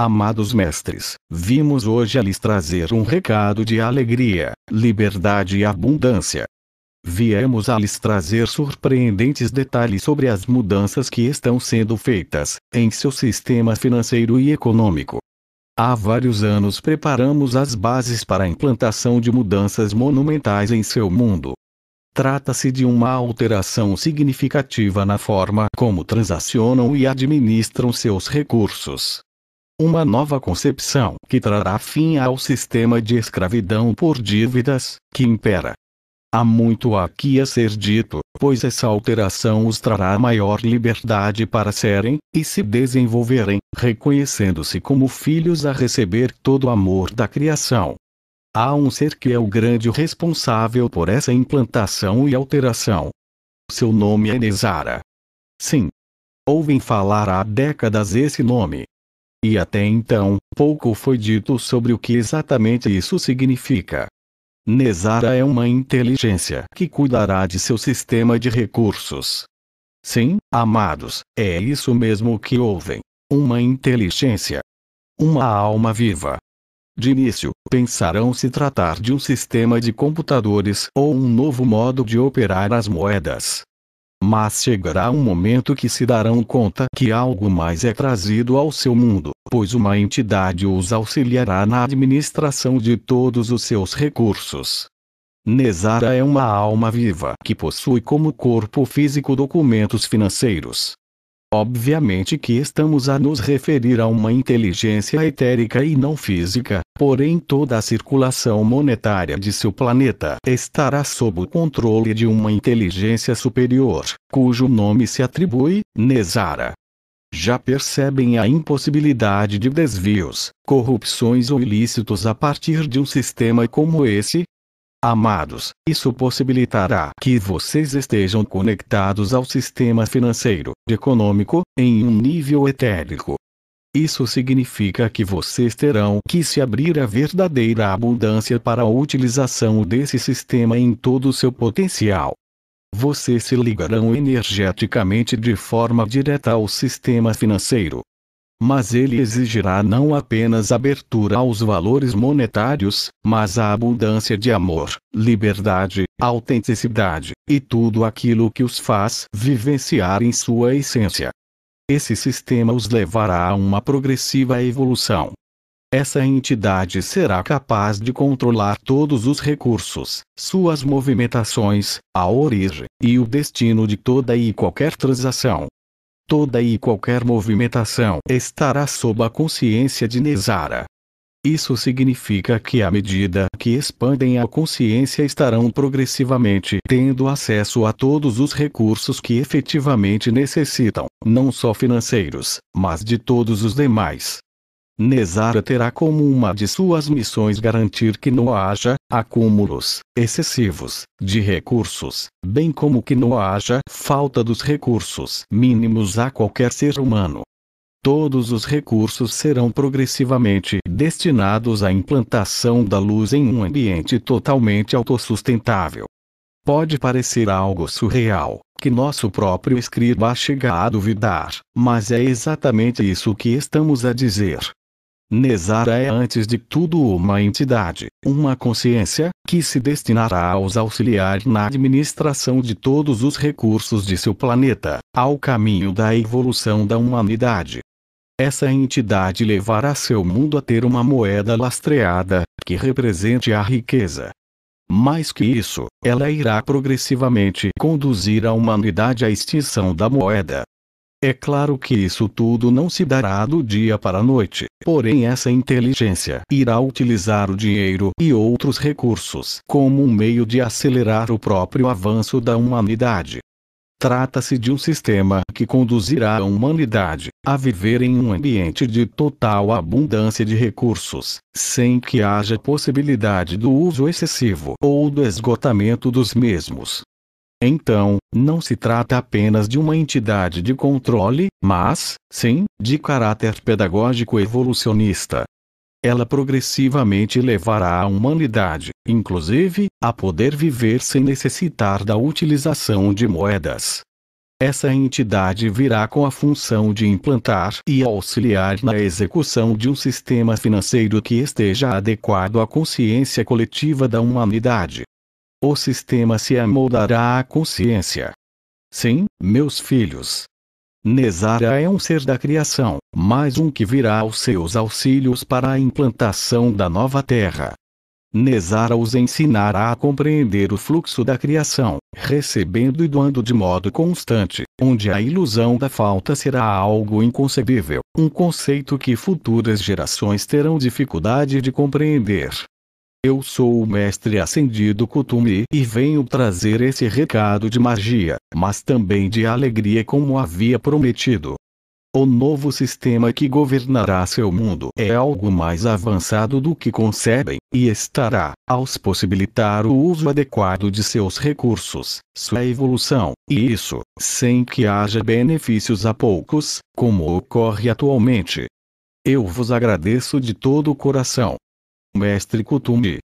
Amados mestres, vimos hoje a lhes trazer um recado de alegria, liberdade e abundância. Viemos a lhes trazer surpreendentes detalhes sobre as mudanças que estão sendo feitas em seu sistema financeiro e econômico. Há vários anos preparamos as bases para a implantação de mudanças monumentais em seu mundo. Trata-se de uma alteração significativa na forma como transacionam e administram seus recursos. Uma nova concepção que trará fim ao sistema de escravidão por dívidas que impera. Há muito aqui a ser dito, pois essa alteração os trará maior liberdade para serem, e se desenvolverem, reconhecendo-se como filhos a receber todo o amor da criação. Há um ser que é o grande responsável por essa implantação e alteração. Seu nome é Nezara. Sim. Ouvem falar há décadas esse nome, e até então, pouco foi dito sobre o que exatamente isso significa. Nezara é uma inteligência que cuidará de seu sistema de recursos. Sim, amados, é isso mesmo que ouvem. Uma inteligência. Uma alma viva. De início, pensarão se tratar de um sistema de computadores ou um novo modo de operar as moedas. Mas chegará um momento que se darão conta que algo mais é trazido ao seu mundo pois uma entidade os auxiliará na administração de todos os seus recursos. Nezara é uma alma viva que possui como corpo físico documentos financeiros. Obviamente que estamos a nos referir a uma inteligência etérica e não física, porém toda a circulação monetária de seu planeta estará sob o controle de uma inteligência superior, cujo nome se atribui, Nezara, já percebem a impossibilidade de desvios, corrupções ou ilícitos a partir de um sistema como esse? Amados, isso possibilitará que vocês estejam conectados ao sistema financeiro, econômico, em um nível etérico. Isso significa que vocês terão que se abrir à verdadeira abundância para a utilização desse sistema em todo o seu potencial vocês se ligarão energeticamente de forma direta ao sistema financeiro. Mas ele exigirá não apenas abertura aos valores monetários, mas a abundância de amor, liberdade, autenticidade, e tudo aquilo que os faz vivenciar em sua essência. Esse sistema os levará a uma progressiva evolução, essa entidade será capaz de controlar todos os recursos, suas movimentações, a origem e o destino de toda e qualquer transação. Toda e qualquer movimentação estará sob a consciência de Nezara. Isso significa que à medida que expandem a consciência estarão progressivamente tendo acesso a todos os recursos que efetivamente necessitam, não só financeiros, mas de todos os demais. Nezara terá como uma de suas missões garantir que não haja acúmulos excessivos de recursos, bem como que não haja falta dos recursos mínimos a qualquer ser humano. Todos os recursos serão progressivamente destinados à implantação da luz em um ambiente totalmente autossustentável. Pode parecer algo surreal, que nosso próprio escriba chega a duvidar, mas é exatamente isso que estamos a dizer. Nezara é antes de tudo uma entidade, uma consciência, que se destinará aos auxiliar na administração de todos os recursos de seu planeta, ao caminho da evolução da humanidade. Essa entidade levará seu mundo a ter uma moeda lastreada, que represente a riqueza. Mais que isso, ela irá progressivamente conduzir a humanidade à extinção da moeda, é claro que isso tudo não se dará do dia para a noite, porém essa inteligência irá utilizar o dinheiro e outros recursos como um meio de acelerar o próprio avanço da humanidade. Trata-se de um sistema que conduzirá a humanidade a viver em um ambiente de total abundância de recursos, sem que haja possibilidade do uso excessivo ou do esgotamento dos mesmos. Então, não se trata apenas de uma entidade de controle, mas, sim, de caráter pedagógico evolucionista. Ela progressivamente levará a humanidade, inclusive, a poder viver sem necessitar da utilização de moedas. Essa entidade virá com a função de implantar e auxiliar na execução de um sistema financeiro que esteja adequado à consciência coletiva da humanidade o sistema se amoldará à consciência. Sim, meus filhos. Nezara é um ser da criação, mais um que virá aos seus auxílios para a implantação da nova terra. Nezara os ensinará a compreender o fluxo da criação, recebendo e doando de modo constante, onde a ilusão da falta será algo inconcebível, um conceito que futuras gerações terão dificuldade de compreender. Eu sou o mestre ascendido Kutumi e venho trazer esse recado de magia, mas também de alegria como havia prometido. O novo sistema que governará seu mundo é algo mais avançado do que concebem, e estará, aos possibilitar o uso adequado de seus recursos, sua evolução, e isso, sem que haja benefícios a poucos, como ocorre atualmente. Eu vos agradeço de todo o coração, mestre Kutumbi,